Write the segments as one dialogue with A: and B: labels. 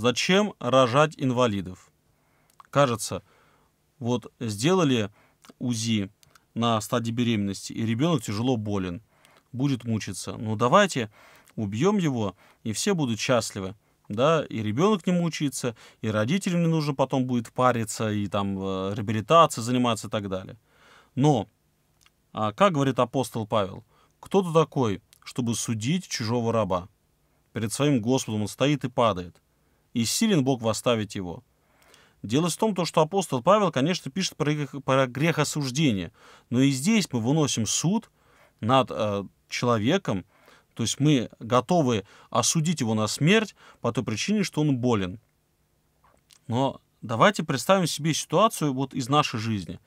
A: Зачем рожать инвалидов? Кажется, вот сделали УЗИ на стадии беременности, и ребенок тяжело болен, будет мучиться. Ну давайте убьем его, и все будут счастливы. Да, и ребенок не мучается, и родителям не нужно потом будет париться, и там э, реабилитация заниматься и так далее. Но, а как говорит апостол Павел, кто то такой, чтобы судить чужого раба? Перед своим Господом он стоит и падает – и силен Бог восставить его. Дело в том, то, что апостол Павел, конечно, пишет про, грех осуждения, но и здесь мы выносим суд над э, человеком, то есть мы готовы осудить его на смерть по той причине, что он болен. Но давайте представим себе ситуацию вот из нашей жизни.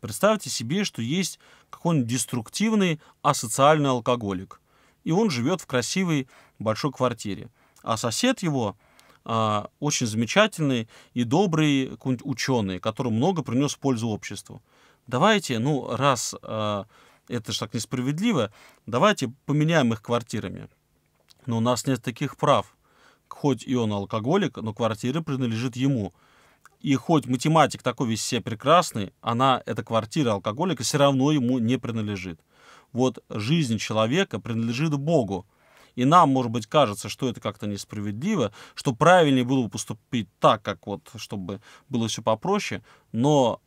A: Представьте себе, что есть какой-нибудь деструктивный асоциальный алкоголик, и он живет в красивой большой квартире, а сосед его – а, очень замечательный и добрый ученый, который много принес пользу обществу. Давайте, ну, раз а, это же так несправедливо, давайте поменяем их квартирами. Но у нас нет таких прав. Хоть и он алкоголик, но квартира принадлежит ему. И хоть математик такой весь себе прекрасный, она, эта квартира алкоголика, все равно ему не принадлежит. Вот жизнь человека принадлежит Богу и нам, может быть, кажется, что это как-то несправедливо, что правильнее было бы поступить так, как вот, чтобы было все попроще, но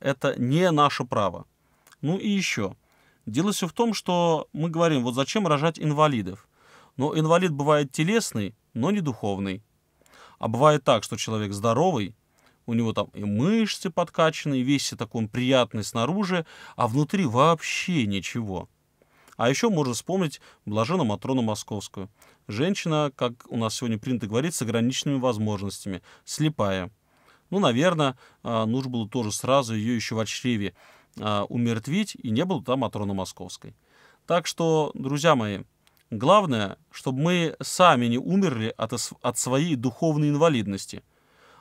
A: это не наше право. Ну и еще. Дело все в том, что мы говорим, вот зачем рожать инвалидов? Но ну, инвалид бывает телесный, но не духовный. А бывает так, что человек здоровый, у него там и мышцы подкачаны, и весь такой приятный снаружи, а внутри вообще ничего. А еще можно вспомнить блаженную Матрону Московскую. Женщина, как у нас сегодня принято говорить, с ограниченными возможностями, слепая. Ну, наверное, а, нужно было тоже сразу ее еще в чреве а, умертвить, и не было там Матроны Московской. Так что, друзья мои, главное, чтобы мы сами не умерли от, от своей духовной инвалидности –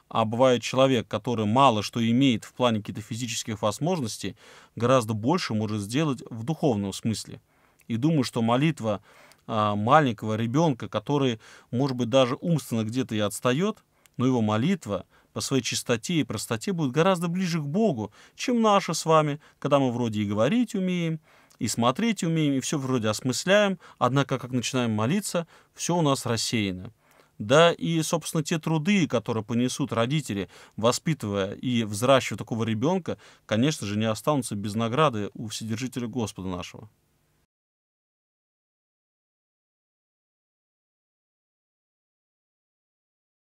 A: а бывает человек, который мало что имеет в плане каких-то физических возможностей, гораздо больше может сделать в духовном смысле – и думаю, что молитва а, маленького ребенка, который, может быть, даже умственно где-то и отстает, но его молитва по своей чистоте и простоте будет гораздо ближе к Богу, чем наша с вами, когда мы вроде и говорить умеем, и смотреть умеем, и все вроде осмысляем, однако, как начинаем молиться, все у нас рассеяно. Да и, собственно, те труды, которые понесут родители, воспитывая и взращивая такого ребенка, конечно же, не останутся без награды у Вседержителя Господа нашего.